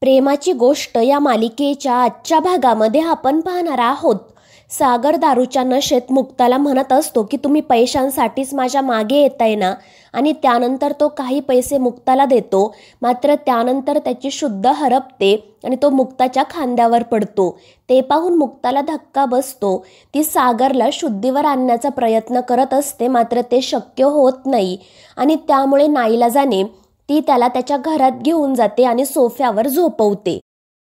प्रेमाची गोष्ट या मालिकेच्या आजच्या भागामध्ये आपण पाहणार आहोत सागर दारूच्या नशेत मुक्ताला म्हणत असतो की तुम्ही पैशांसाठीच माझ्या मागे येत आहे ना आणि त्यानंतर तो काही पैसे मुक्ताला देतो मात्र त्यानंतर त्याची शुद्ध हरपते आणि तो मुक्ताच्या खांद्यावर पडतो ते पाहून मुक्ताला धक्का बसतो ती सागरला शुद्धीवर आणण्याचा प्रयत्न करत असते मात्र ते शक्य होत नाही आणि त्यामुळे जाणे ती त्याला त्याच्या घरात घेऊन जाते आणि सोफ्यावर झोपवते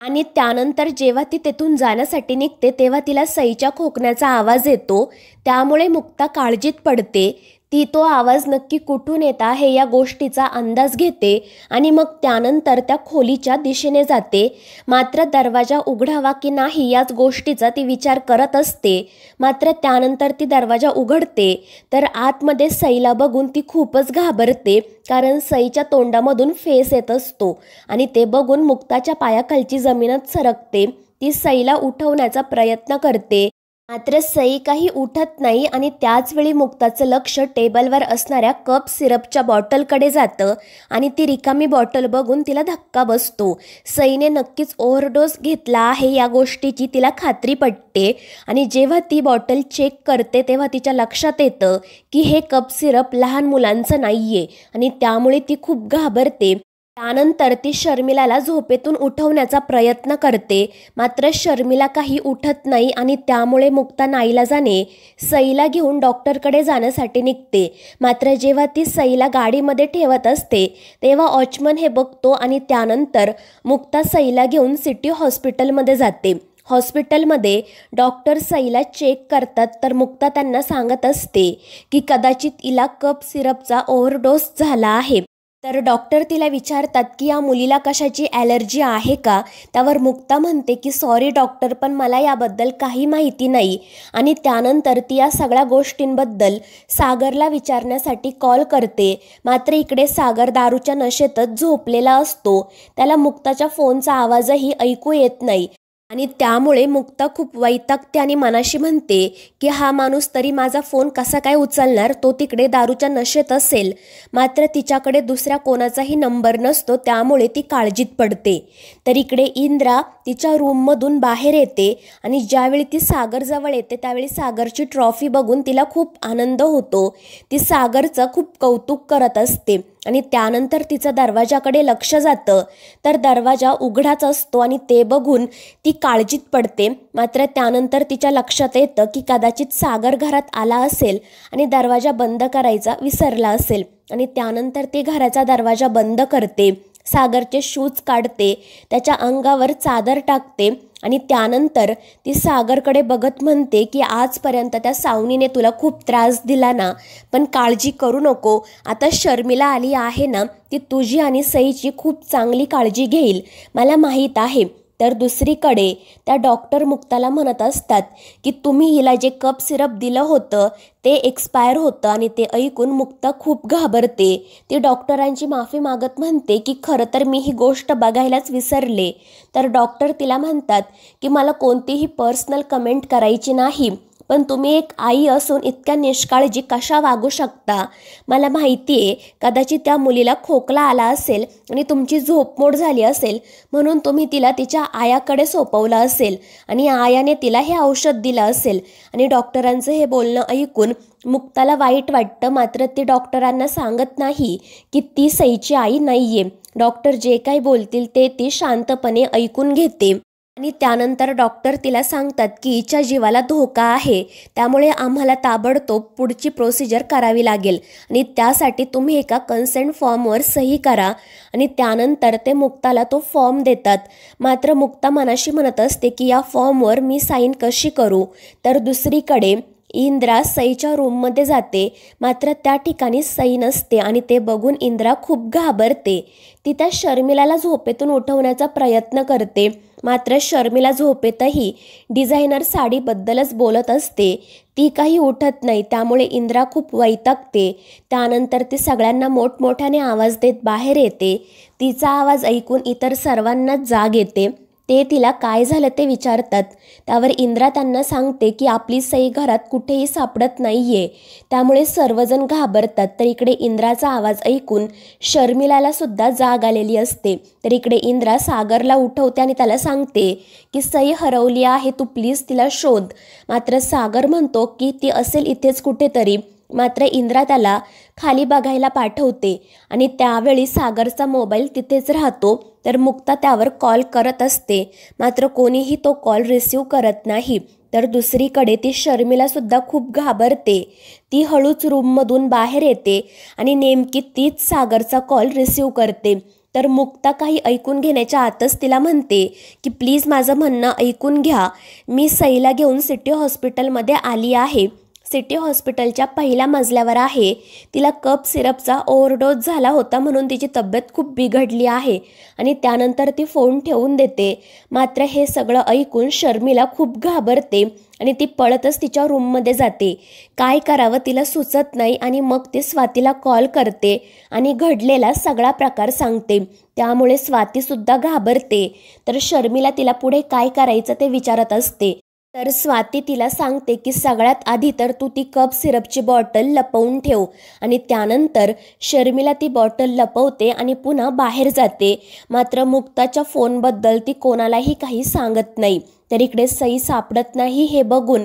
आणि त्यानंतर जेव्हा ती तेथून जाण्यासाठी निघते तेव्हा तिला सईच्या खोकण्याचा आवाज येतो त्यामुळे मुक्ता काळजीत पडते ती तो आवाज नक्की कुठून येता हे या गोष्टीचा अंदाज घेते आणि मग त्यानंतर त्या खोलीच्या दिशेने जाते मात्र दरवाजा उघडावा की नाही याच गोष्टीचा ती विचार करत असते मात्र त्यानंतर ती दरवाजा उघडते तर आतमध्ये सईला बघून ती खूपच घाबरते कारण सईच्या तोंडामधून फेस येत असतो आणि ते बघून मुक्ताच्या पायाखालची जमीनच सरकते ती सईला उठवण्याचा प्रयत्न करते मात्र सई काही उठत नाही आणि त्याचवेळी मुक्ताचं लक्ष टेबलवर असणाऱ्या कप सिरपच्या बॉटलकडे जातं आणि ती रिकामी बॉटल बघून तिला धक्का बसतो सईने नक्कीच ओव्हरडोस घेतला आहे या गोष्टीची तिला खात्री पटते आणि जेव्हा ती बॉटल चेक करते तेव्हा तिच्या लक्षात येतं की हे कप सिरप लहान मुलांचं नाही आहे आणि त्यामुळे ती खूप घाबरते त्यानंतर ती शर्मिलाला झोपेतून उठवण्याचा प्रयत्न करते मात्र शर्मिला काही उठत नाही आणि त्यामुळे मुक्ता जाणे सईला घेऊन डॉक्टरकडे जाण्यासाठी निघते मात्र जेव्हा ती सईला गाडीमध्ये ठेवत असते तेव्हा ऑचमन हे बघतो आणि त्यानंतर मुक्ता सईला घेऊन सिटी हॉस्पिटलमध्ये जाते हॉस्पिटलमध्ये डॉक्टर सईला चेक करतात तर मुक्ता त्यांना सांगत असते की कदाचित इला कप सिरपचा ओव्हरडोस झाला आहे तर डॉक्टर तिला विचारतात की या मुलीला कशाची ॲलर्जी आहे का त्यावर मुक्ता म्हणते की सॉरी डॉक्टर पण मला याबद्दल काही माहिती नाही आणि त्यानंतर ती या सगळ्या गोष्टींबद्दल सागरला विचारण्यासाठी कॉल करते मात्र इकडे सागर दारूच्या नशेतच झोपलेला असतो त्याला मुक्ताच्या फोनचा आवाजही ऐकू येत नाही आणि त्यामुळे मुक्ता खूप वैतागते आणि मनाशी म्हणते की हा माणूस तरी माझा फोन कसा काय उचलणार तो तिकडे दारूच्या नशेत असेल मात्र तिच्याकडे दुसऱ्या कोणाचाही नंबर नसतो त्यामुळे ती काळजीत पडते तर इकडे इंद्रा तिच्या रूममधून बाहेर येते आणि ज्यावेळी ती सागरजवळ येते त्यावेळी सागरची ट्रॉफी बघून तिला खूप आनंद होतो ती सागरचं खूप कौतुक करत असते आणि त्यानंतर तिचं दरवाजाकडे लक्ष जातं तर दरवाजा उघडाच असतो आणि ते बघून ती काळजीत पडते मात्र त्यानंतर तिच्या लक्षात येतं की कदाचित सागर घरात आला असेल आणि दरवाजा बंद करायचा विसरला असेल आणि त्यानंतर ती घराचा दरवाजा बंद करते सागरचे शूज काढते त्याच्या अंगावर चादर टाकते आणि त्यानंतर ती सागरकडे बघत म्हणते की आजपर्यंत त्या सावनीने तुला खूप त्रास दिला ना पण काळजी करू नको आता शर्मिला आली आहे ना ती तुझी आणि सईची खूप चांगली काळजी घेईल मला माहीत आहे तर दुसरीकडे त्या डॉक्टर मुक्ताला म्हणत असतात की तुम्ही हिला जे कप सिरप दिलं होतं ते एक्सपायर होतं आणि ते ऐकून मुक्ता खूप घाबरते ती डॉक्टरांची माफी मागत म्हणते की खरं तर मी ही गोष्ट बघायलाच विसरले तर डॉक्टर तिला म्हणतात की मला कोणतीही पर्सनल कमेंट करायची नाही पण तुम्ही एक आई असून इतक्या निष्काळजी कशा वागू शकता मला माहिती आहे कदाचित त्या मुलीला खोकला आला असेल आणि तुमची झोपमोड झाली असेल म्हणून तुम्ही तिला तिच्या आयाकडे सोपवलं असेल आणि आयाने तिला हे औषध दिलं असेल आणि डॉक्टरांचं हे बोलणं ऐकून मुक्ताला वाईट वाटतं मात्र ती डॉक्टरांना सांगत नाही की ती सईची आई आहे डॉक्टर जे काही बोलतील ते ती शांतपणे ऐकून घेते आणि त्यानंतर डॉक्टर तिला सांगतात की हिच्या जीवाला धोका आहे त्यामुळे आम्हाला ताबडतोब पुढची प्रोसिजर करावी लागेल आणि त्यासाठी तुम्ही एका कन्सेंट फॉर्मवर सही करा आणि त्यानंतर ते मुक्ताला तो फॉर्म देतात मात्र मुक्ता मनाशी म्हणत असते की या फॉर्मवर मी साईन कशी करू तर दुसरीकडे इंद्रा सईच्या रूममध्ये जाते मात्र त्या ठिकाणी सई नसते आणि ते बघून इंद्रा खूप घाबरते ती त्या शर्मिलाला झोपेतून उठवण्याचा प्रयत्न करते मात्र शर्मिला झोपेतही डिझायनर साडीबद्दलच बोलत असते ती काही उठत नाही त्यामुळे इंद्रा खूप वैतागते त्यानंतर ती सगळ्यांना मोठमोठ्याने आवाज देत बाहेर येते तिचा आवाज ऐकून इतर सर्वांनाच जाग येते ते तिला काय झालं ते विचारतात त्यावर इंद्रा त्यांना सांगते की आपली सई घरात कुठेही सापडत नाहीये त्यामुळे सर्वजण घाबरतात तर इकडे इंद्राचा आवाज ऐकून शर्मिलाला सुद्धा जाग आलेली असते तर इकडे इंद्रा सागरला उठवते आणि त्याला सांगते की सई हरवली आहे तू प्लीज तिला शोध मात्र सागर म्हणतो की ती असेल इथेच कुठेतरी मात्र इंद्रा त्याला खाली बघायला पाठवते आणि त्यावेळी सागरचा मोबाईल तिथेच राहतो तर मुक्ता त्यावर कॉल करत असते मात्र कोणीही तो कॉल रिसीव करत नाही तर दुसरीकडे ती शर्मिलासुद्धा खूप घाबरते ती हळूच रूममधून बाहेर येते आणि नेमकी तीच सागरचा कॉल रिसीव करते तर मुक्ता काही ऐकून घेण्याच्या आतच तिला म्हणते की प्लीज माझं म्हणणं ऐकून घ्या मी सईला घेऊन सिटी हॉस्पिटलमध्ये आली आहे सिटी हॉस्पिटलच्या पहिल्या मजल्यावर आहे तिला कप सिरपचा ओव्हरडोस झाला होता म्हणून तिची तब्येत खूप बिघडली आहे आणि त्यानंतर ती फोन ठेवून देते मात्र हे सगळं ऐकून शर्मिला खूप घाबरते आणि ती पळतच तिच्या रूममध्ये जाते काय करावं तिला सुचत नाही आणि मग ती स्वातीला कॉल करते आणि घडलेला सगळा प्रकार सांगते त्यामुळे स्वातीसुद्धा घाबरते तर शर्मिला तिला पुढे काय करायचं ते विचारत असते तर स्वाती तिला सांगते की सगळ्यात आधी तर तू ती कप सिरपची बॉटल लपवून ठेव आणि त्यानंतर शर्मिला ती बॉटल लपवते आणि पुन्हा बाहेर जाते मात्र मुक्ताच्या फोनबद्दल ती कोणालाही काही सांगत नाही तर इकडे सई सापडत नाही हे बघून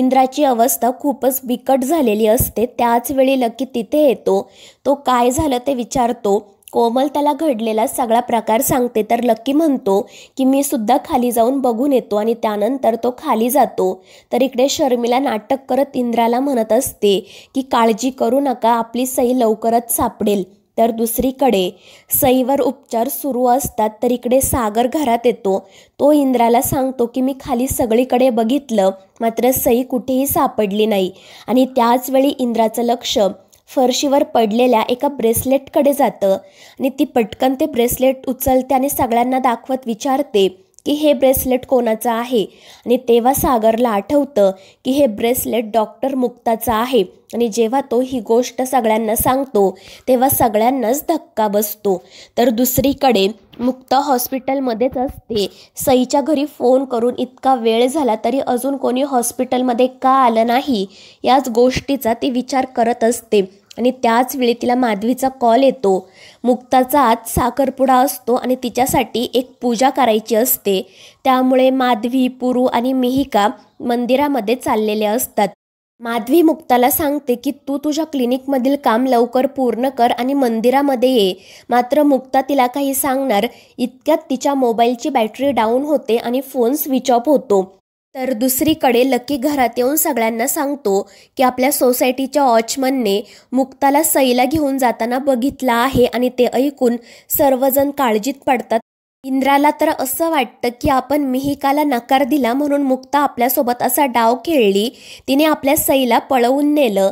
इंद्राची अवस्था खूपच बिकट झालेली असते त्याचवेळी लकी तिथे येतो तो काय झालं ते विचारतो कोमल त्याला घडलेला सगळा प्रकार सांगते तर लक्की म्हणतो की मी सुद्धा खाली जाऊन बघून येतो आणि त्यानंतर तो खाली जातो तर इकडे शर्मिला नाटक करत इंद्राला म्हणत असते की काळजी करू नका आपली सई लवकरच सापडेल तर दुसरीकडे सईवर उपचार सुरू असतात तर इकडे सागर घरात येतो तो इंद्राला सांगतो की मी खाली सगळीकडे बघितलं मात्र सई कुठेही सापडली नाही आणि त्याचवेळी इंद्राचं लक्ष फरशीवर पडलेल्या एका ब्रेसलेटकडे जातं आणि ती पटकन ते ब्रेसलेट उचलते आणि सगळ्यांना दाखवत विचारते की हे ब्रेसलेट कोणाचं आहे आणि तेव्हा सागरला आठवतं की हे ब्रेसलेट डॉक्टर मुक्ताचं आहे आणि जेव्हा तो ही गोष्ट सगळ्यांना सांगतो तेव्हा सगळ्यांनाच धक्का बसतो तर दुसरीकडे मुक्ता हॉस्पिटलमध्येच असते सईच्या घरी फोन करून इतका वेळ झाला तरी अजून कोणी हॉस्पिटलमध्ये का आलं नाही याच गोष्टीचा ती विचार करत असते आणि त्याच वेळी तिला माधवीचा कॉल येतो मुक्ताचा आत साखरपुडा असतो आणि तिच्यासाठी एक पूजा करायची असते त्यामुळे माधवी पुरू आणि मिहिका मंदिरामध्ये चाललेले असतात माधवी मुक्ताला सांगते की तू तुझ्या क्लिनिकमधील काम लवकर पूर्ण कर आणि मंदिरामध्ये ये मात्र मुक्ता तिला काही सांगणार इतक्यात तिच्या मोबाईलची बॅटरी डाऊन होते आणि फोन स्विच ऑफ होतो तर दुसरीकडे लकी घरात येऊन सगळ्यांना सांगतो की आपल्या सोसायटीच्या वॉचमनने मुक्ताला सईला घेऊन जाताना बघितला आहे आणि ते ऐकून सर्वजण काळजीत पडतात इंद्राला तर असं वाटतं की आपण मिहिकाला नकार दिला म्हणून मुक्ता आपल्यासोबत असा डाव खेळली तिने आपल्या सईला पळवून नेलं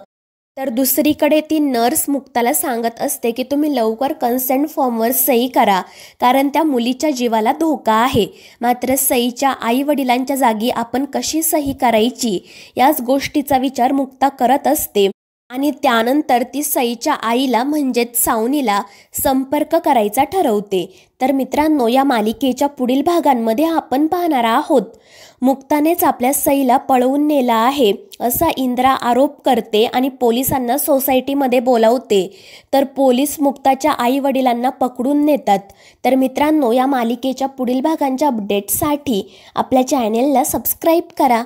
तर दुसरीकडे ती नर्स मुक्ताला सांगत असते की तुम्ही लवकर कन्सेंट फॉर्मवर सही करा कारण त्या मुलीच्या जीवाला धोका आहे मात्र सईच्या आईवडिलांच्या जागी आपण कशी सही करायची याच गोष्टीचा विचार मुक्ता करत असते आणि त्यानंतर ती सईच्या आईला म्हणजेच सावनीला संपर्क करायचा ठरवते तर मित्रांनो या मालिकेच्या पुढील भागांमध्ये आपण पाहणार आहोत मुक्तानेच आपल्या सईला पळवून नेला आहे असा इंद्रा आरोप करते आणि पोलिसांना सोसायटीमध्ये बोलावते तर पोलीस मुक्ताच्या आई वडिलांना पकडून नेतात तर मित्रांनो या मालिकेच्या पुढील भागांच्या अपडेटसाठी आपल्या चॅनेलला सबस्क्राईब करा